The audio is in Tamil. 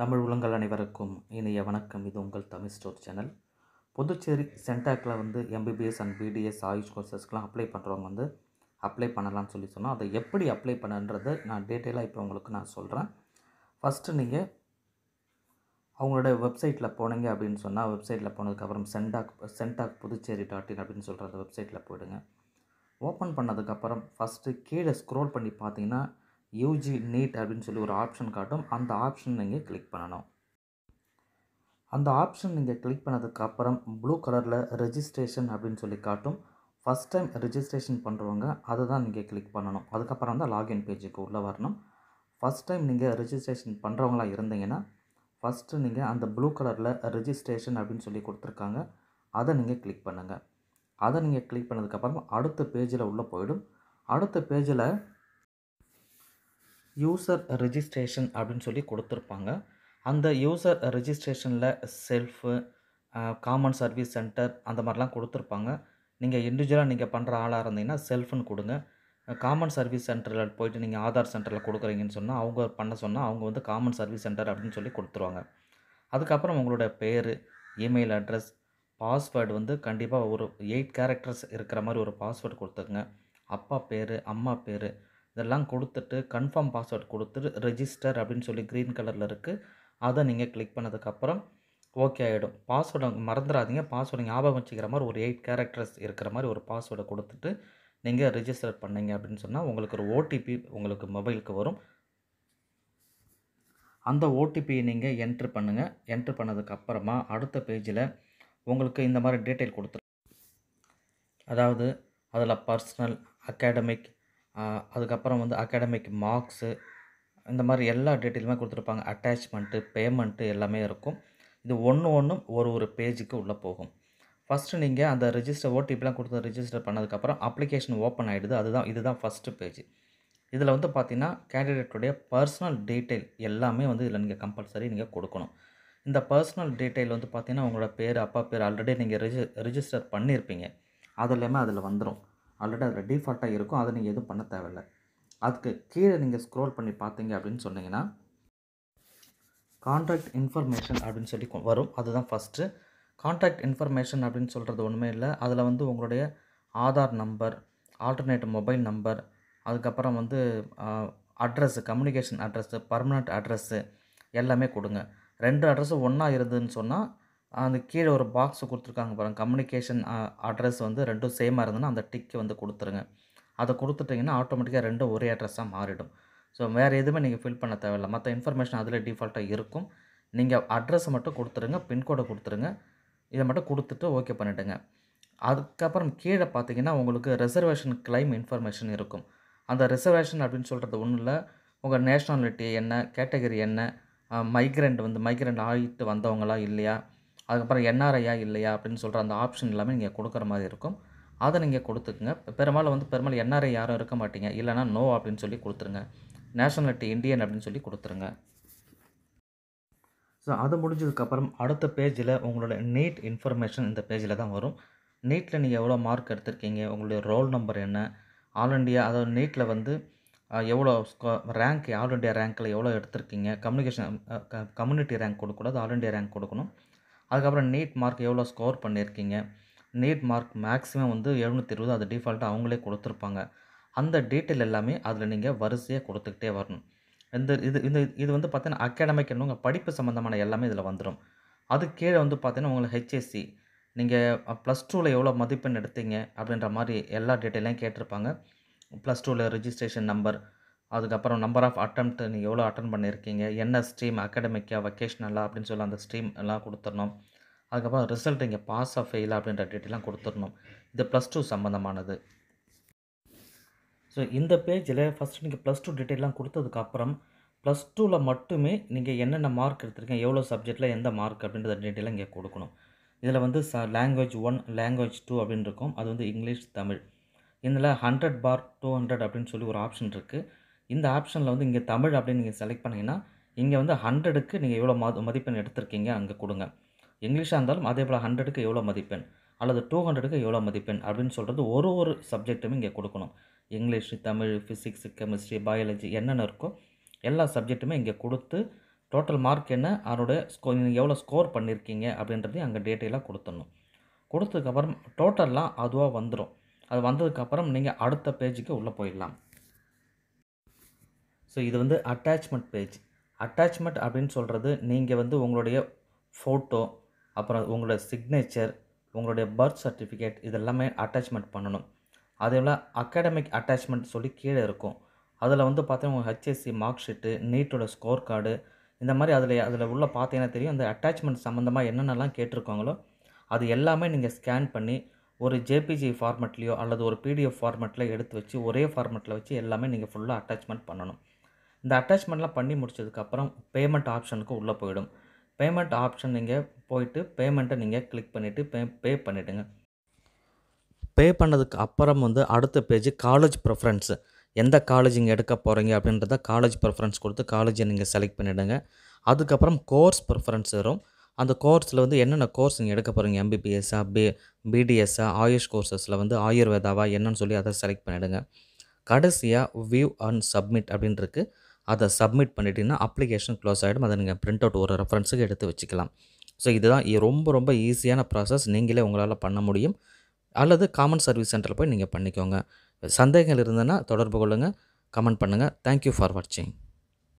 தமிழ் உலங்கள் அனைவருக்கும் இனிய வணக்கம் இது உங்கள் தமிழ் ஸ்டோர் சேனல் புதுச்சேரி சென்டாக்கில் வந்து எம்பிபிஎஸ் அண்ட் பிடிஎஸ் ஆயுஷ் கோர்சஸ்க்கெலாம் அப்ளை பண்ணுறவங்க வந்து அப்ளை பண்ணலாம்னு சொல்லி சொன்னால் அதை எப்படி அப்ளை பண்ணுன்றது நான் டீட்டெயிலாக இப்போ உங்களுக்கு நான் சொல்கிறேன் ஃபஸ்ட்டு நீங்கள் அவங்களோட வெப்சைட்டில் போனீங்க அப்படின்னு சொன்னால் வெப்சைட்டில் போனதுக்கப்புறம் சென்டாக் சென்டாக் புதுச்சேரி டாட் இன் அப்படின்னு சொல்கிற அந்த வெப்சைட்டில் போயிடுங்க ஓப்பன் பண்ணதுக்கப்புறம் ஃபஸ்ட்டு கீழே ஸ்க்ரோல் பண்ணி பார்த்தீங்கன்னா யூஜி நீட் அப்படின்னு சொல்லி ஒரு ஆப்ஷன் காட்டும் அந்த ஆப்ஷன் நீங்கள் கிளிக் பண்ணணும் அந்த ஆப்ஷன் நீங்கள் கிளிக் பண்ணதுக்கப்புறம் ப்ளூ கலரில் ரெஜிஸ்ட்ரேஷன் அப்படின்னு சொல்லி காட்டும் ஃபஸ்ட் டைம் ரிஜிஸ்ட்ரேஷன் பண்ணுறவங்க அதை தான் நீங்கள் கிளிக் பண்ணணும் அதுக்கப்புறம் தான் லாகின் பேஜுக்கு உள்ளே வரணும் ஃபஸ்ட் டைம் நீங்கள் ரிஜிஸ்ட்ரேஷன் பண்ணுறவங்களா இருந்தீங்கன்னா ஃபஸ்ட்டு நீங்கள் அந்த ப்ளூ கலரில் ரிஜிஸ்ட்ரேஷன் அப்படின்னு சொல்லி கொடுத்துருக்காங்க அதை நீங்கள் கிளிக் பண்ணுங்கள் அதை நீங்கள் கிளிக் பண்ணதுக்கப்புறம் அடுத்த பேஜில் உள்ளே போயிடும் அடுத்த பேஜில் யூசர் ரெஜிஸ்ட்ரேஷன் அப்படின்னு சொல்லி கொடுத்துருப்பாங்க அந்த யூசர் ரெஜிஸ்ட்ரேஷனில் செல்ஃபு காமன் சர்வீஸ் சென்டர் அந்த மாதிரிலாம் கொடுத்துருப்பாங்க நீங்கள் இண்டிவிஜுவலாக நீங்கள் பண்ணுற ஆளாக இருந்தீங்கன்னா செல்ஃபுன்னு கொடுங்க காமன் சர்வீஸ் சென்டரில் போயிட்டு நீங்கள் ஆதார் சென்டரில் கொடுக்குறீங்கன்னு சொன்னால் அவங்க பண்ண சொன்னால் அவங்க வந்து காமன் சர்வீஸ் சென்டர் அப்படின்னு சொல்லி கொடுத்துருவாங்க அதுக்கப்புறம் உங்களோட பேர் இமெயில் அட்ரஸ் பாஸ்வேர்டு வந்து கண்டிப்பாக ஒரு எயிட் கேரக்டர்ஸ் இருக்கிற மாதிரி ஒரு பாஸ்வேர்டு கொடுத்துருங்க அப்பா பேர் அம்மா பேர் இதெல்லாம் கொடுத்துட்டு கன்ஃபார்ம் பாஸ்வேர்ட் கொடுத்துட்டு ரெஜிஸ்டர் அப்படின்னு சொல்லி க்ரீன் கலரில் இருக்குது அதை நீங்கள் கிளிக் பண்ணதுக்கப்புறம் ஓகே ஆகிடும் பாஸ்வேர்டு மறந்துடாதீங்க பாஸ்வேர்டு ஞாபகம் வச்சுக்கிற மாதிரி ஒரு எயிட் கேரக்டர்ஸ் இருக்கிற மாதிரி ஒரு பாஸ்வேர்டை கொடுத்துட்டு நீங்கள் ரிஜிஸ்டர் பண்ணிங்க அப்படின்னு சொன்னால் உங்களுக்கு ஒரு ஓடிபி உங்களுக்கு மொபைலுக்கு வரும் அந்த ஓடிபியை நீங்கள் என்ட்ரு பண்ணுங்கள் என்ட்ரு பண்ணதுக்கப்புறமா அடுத்த பேஜில் உங்களுக்கு இந்த மாதிரி டீட்டெயில் கொடுத்துரு அதாவது அதில் பர்சனல் அகாடமிக் அதுக்கப்புறம் வந்து அகாடமிக் மார்க்ஸு இந்த மாதிரி எல்லா டீட்டெயிலுமே கொடுத்துருப்பாங்க அட்டாச்மெண்ட்டு பேமெண்ட்டு எல்லாமே இருக்கும் இது ஒன்று ஒன்றும் ஒரு ஒரு பேஜுக்கு உள்ளே போகும் ஃபஸ்ட்டு நீங்கள் அந்த ரிஜிஸ்டர் ஓடிபிலாம் கொடுத்து ரிஜிஸ்டர் பண்ணதுக்கப்புறம் அப்ளிகேஷன் ஓப்பன் ஆகிடுது அதுதான் இதுதான் ஃபஸ்ட்டு பேஜ் இதில் வந்து பார்த்திங்கன்னா கேண்டிடேட்டுடைய பர்சனல் டீட்டெயில் எல்லாமே வந்து இதில் நீங்கள் கம்பல்சரி நீங்கள் கொடுக்கணும் இந்த பர்சனல் டீட்டெயில் வந்து பார்த்திங்கன்னா உங்களோட பேர் அப்பா பேர் ஆல்ரெடி நீங்கள் ரிஜி ரிஜிஸ்டர் பண்ணியிருப்பீங்க அது எல்லாமே அதில் வந்துடும் ஆல்ரெடி அதில் டிஃபால்ட்டாக இருக்கும் அதை நீங்கள் எதுவும் பண்ண தேவையில்ல அதுக்கு கீழே நீங்கள் ஸ்க்ரோல் பண்ணி பார்த்தீங்க அப்படின்னு சொன்னீங்கன்னா கான்ட்ராக்ட் இன்ஃபர்மேஷன் அப்படின்னு சொல்லி வரும் அதுதான் ஃபஸ்ட்டு கான்ட்ராக்ட் இன்ஃபர்மேஷன் அப்படின்னு சொல்கிறது ஒன்றுமே இல்லை அதில் வந்து உங்களுடைய Aadhaar number alternate mobile number அதுக்கப்புறம் வந்து address communication address permanent address எல்லாமே கொடுங்க ரெண்டு அட்ரஸும் ஒன்றா இருதுன்னு சொன்னால் அந்த கீழே ஒரு பாக்ஸ் கொடுத்துருக்காங்க பாருங்கள் கம்யூனிகேஷன் அட்ரஸ் வந்து ரெண்டும் சேமாக இருந்ததுன்னா அந்த டிக்கு வந்து கொடுத்துருங்க அதை கொடுத்துட்டிங்கன்னா ஆட்டோமேட்டிக்காக ரெண்டும் ஒரே அட்ரஸாக மாறிடும் ஸோ வேறு எதுவுமே நீங்கள் ஃபில் பண்ண தேவையில்லை மற்ற இன்ஃபர்மேஷன் அதில் டிஃபால்ட்டாக இருக்கும் நீங்கள் அட்ரஸை மட்டும் கொடுத்துருங்க பின்கோடை கொடுத்துருங்க இதை மட்டும் கொடுத்துட்டு ஓகே பண்ணிவிடுங்க அதுக்கப்புறம் கீழே பார்த்தீங்கன்னா உங்களுக்கு ரிசர்வேஷன் கிளைம் இன்ஃபர்மேஷன் இருக்கும் அந்த ரிசர்வேஷன் அப்படின்னு சொல்கிறது ஒன்றும் இல்லை உங்கள் நேஷ்னாலிட்டி என்ன கேட்டகரி என்ன மைக்ரெண்ட் வந்து மைக்ரெண்ட் ஆகிட்டு வந்தவங்களா இல்லையா அதுக்கப்புறம் என்ஆர்ஐயா இல்லையா அப்படின்னு சொல்கிற அந்த ஆப்ஷன் எல்லாமே நீங்கள் கொடுக்குற மாதிரி இருக்கும் அதை நீங்கள் கொடுத்துக்குங்க பெரும்பாலும் வந்து பெரும்பாலும் என்ஆர்ஐ யாரும் இருக்க மாட்டீங்க இல்லைனா நோ அப்படின்னு சொல்லி கொடுத்துருங்க நேஷனலிட்டி இந்தியன் அப்படின்னு சொல்லி கொடுத்துருங்க ஸோ அது முடிஞ்சதுக்கப்புறம் அடுத்த பேஜில் உங்களோட நீட் இன்ஃபர்மேஷன் இந்த பேஜில் தான் வரும் நீட்டில் நீங்கள் எவ்வளோ மார்க் எடுத்திருக்கீங்க உங்களுடைய ரோல் நம்பர் என்ன ஆல் இண்டியா அதாவது நீட்டில் வந்து எவ்வளோ ரேங்க் ஆல் இண்டியா ரேங்க்கில் எவ்வளோ எடுத்திருக்கீங்க கம்யூனிகேஷன் கம்யூனிட்டி ரேங்க் கொடுக்கக்கூடாது ஆல் இண்டியா ரேங்க் கொடுக்கணும் அதுக்கப்புறம் நீட் மார்க் எவ்வளோ ஸ்கோர் பண்ணியிருக்கீங்க நீட் மார்க் மேக்ஸிமம் வந்து எழுநூற்றி இருபது அது டிஃபால்ட்டாக அவங்களே கொடுத்துருப்பாங்க அந்த டீட்டெயில் எல்லாமே அதில் நீங்கள் வரிசையாக கொடுத்துக்கிட்டே வரணும் இந்த இது இந்த இது வந்து பார்த்தீங்கன்னா அகாடமிக் உங்கள் படிப்பு சம்மந்தமான எல்லாமே இதில் வந்துடும் அது கீழே வந்து பார்த்தீங்கன்னா உங்களுக்கு ஹெச்எஸ்சி நீங்கள் ப்ளஸ் டூவில் எவ்வளோ மதிப்பெண் எடுத்தீங்க அப்படின்ற மாதிரி எல்லா டீட்டெயிலையும் கேட்டிருப்பாங்க ப்ளஸ் டூவில் ரிஜிஸ்ட்ரேஷன் நம்பர் அதுக்கப்புறம் நம்பர் ஆஃப் அட்டம்ப்ட் நீங்கள் எவ்வளோ அட்டன் பண்ணியிருக்கீங்க என்ன ஸ்ட்ரீம் அகாடமிக்கா வொக்கேஷ்னலாக அப்படின்னு சொல்லி அந்த ஸ்ட்ரீம் எல்லாம் கொடுத்துடணும் அதுக்கப்புறம் ரிசல்ட் இங்கே பாஸ் ஆஃப் ஃபெயில் அப்படின்ற டீட்டெயிலாம் கொடுத்துடணும் இது ப்ளஸ் டூ சம்மந்தமானது ஸோ இந்த பேஜில் ஃபஸ்ட்டு நீங்கள் ப்ளஸ் டூ டீட்டெயிலாம் கொடுத்ததுக்கப்புறம் ப்ளஸ் டூவில் மட்டுமே நீங்கள் என்னென்ன மார்க் எடுத்திருக்கீங்க எவ்வளோ சப்ஜெக்டில் எந்த மார்க் அப்படின்றத டீட்டெயிலாக இங்கே கொடுக்கணும் இதில் வந்து ச லாங்குவேஜ் ஒன் லாங்குவேஜ் டூ அப்படின்னு இருக்கும் அது வந்து இங்கிலீஷ் தமிழ் இதில் ஹண்ட்ரட் பார் டூ ஹண்ட்ரட் அப்படின்னு சொல்லி ஒரு ஆப்ஷன் இருக்குது இந்த ஆப்ஷனில் வந்து இங்கே தமிழ் அப்படின்னு நீங்கள் செலக்ட் பண்ணிங்கன்னா இங்கே வந்து ஹண்ட்ரடுக்கு நீங்கள் எவ்வளோ மது மதிப்பெண் எடுத்திருக்கீங்க அங்கே கொடுங்க இங்கிலீஷாக இருந்தாலும் அதே போல் ஹண்ட்ரடுக்கு எவ்வளோ மதிப்பெண் அல்லது டூ ஹண்ட்ரடுக்கு எவ்வளோ மதிப்பெண் அப்படின்னு சொல்கிறது ஒரு ஒரு சப்ஜெக்ட்டும் இங்கே கொடுக்கணும் English Tamil physics chemistry biology என்னென்ன இருக்கோ எல்லா சப்ஜெக்ட்டுமே இங்கே கொடுத்து டோட்டல் மார்க் என்ன அதனுடைய ஸ்கோ நீங்கள் எவ்வளோ ஸ்கோர் பண்ணியிருக்கீங்க அப்படின்றதையும் அங்கே டேட்டெயிலாக கொடுத்துடணும் கொடுத்ததுக்கப்புறம் டோட்டல்லாம் அதுவாக வந்துடும் அது வந்ததுக்கப்புறம் நீங்கள் அடுத்த பேஜுக்கு உள்ளே போயிடலாம் ஸோ இது வந்து அட்டாச்மெண்ட் பேஜ் அட்டாச்மெண்ட் அப்படின்னு சொல்கிறது நீங்கள் வந்து உங்களுடைய ஃபோட்டோ அப்புறம் உங்களோட சிக்னேச்சர் உங்களுடைய பர்த் சர்டிஃபிகேட் இதெல்லாமே அட்டாச்மெண்ட் பண்ணணும் அதே போல் அகாடமிக் அட்டாச்மெண்ட் சொல்லி கீழே இருக்கும் அதில் வந்து பார்த்தீங்கன்னா உங்கள் ஹெச்எஸ்சி மார்க் ஷீட்டு நீட்டோட ஸ்கோர் கார்டு இந்த மாதிரி அதில் அதில் உள்ள பார்த்தீங்கன்னா தெரியும் அந்த அட்டாச்மெண்ட் சம்மந்தமாக என்னென்னலாம் கேட்டிருக்காங்களோ அது எல்லாமே நீங்கள் ஸ்கேன் பண்ணி ஒரு ஜேபிஜி ஃபார்மெட்லேயோ அல்லது ஒரு பிடிஎஃப் ஃபார்மெட்டில் எடுத்து வச்சு ஒரே ஃபார்மெட்டில் வச்சு எல்லாமே நீங்கள் ஃபுல்லாக அட்டாச்மெண்ட் பண்ணணும் இந்த அட்டாச்மெண்ட்லாம் பண்ணி முடிச்சதுக்கப்புறம் பேமெண்ட் ஆப்ஷனுக்கு உள்ளே போயிடும் பேமெண்ட் ஆப்ஷன் நீங்கள் போயிட்டு பேமெண்ட்டை நீங்கள் கிளிக் பண்ணிவிட்டு பே பே பண்ணிவிடுங்க பே பண்ணதுக்கு அப்புறம் வந்து அடுத்த பேஜ் காலேஜ் ப்ரிஃபரன்ஸு எந்த காலேஜ் இங்கே எடுக்க போகிறீங்க அப்படின்றத காலேஜ் ப்ரிஃபரன்ஸ் கொடுத்து காலேஜை நீங்கள் செலக்ட் பண்ணிவிடுங்க அதுக்கப்புறம் கோர்ஸ் ப்ரிஃபரன்ஸ் வரும் அந்த கோர்ஸில் வந்து என்னென்ன கோர்ஸ் நீங்கள் எடுக்க போகிறீங்க எம்பிபிஎஸ்ஸா பி பிடிஎஸ்ஸா ஆயுஷ் கோர்சஸில் வந்து ஆயுர்வேதாவா என்னன்னு சொல்லி அதை செலக்ட் பண்ணிவிடுங்க கடைசியாக வியூ அண்ட் சப்மிட் அப்படின்ட்டுருக்கு அதை சப்மிட் பண்ணிட்டீங்கன்னா அப்ளிகேஷன் க்ளோஸ் ஆகிடும் அதை நீங்கள் பிரிண்ட் அவுட் ஒரு ரெஃபரன்ஸுக்கு எடுத்து வச்சுக்கலாம் ஸோ இதுதான் ரொம்ப ரொம்ப ஈஸியான ப்ராசஸ் நீங்களே உங்களால் பண்ண முடியும் அல்லது காமன் சர்வீஸ் சென்டரில் போய் நீங்கள் பண்ணிக்கோங்க சந்தேகங்கள் இருந்ததுன்னா தொடர்பு கொள்ளுங்கள் கமெண்ட் பண்ணுங்கள் தேங்க்யூ ஃபார் வாட்சிங்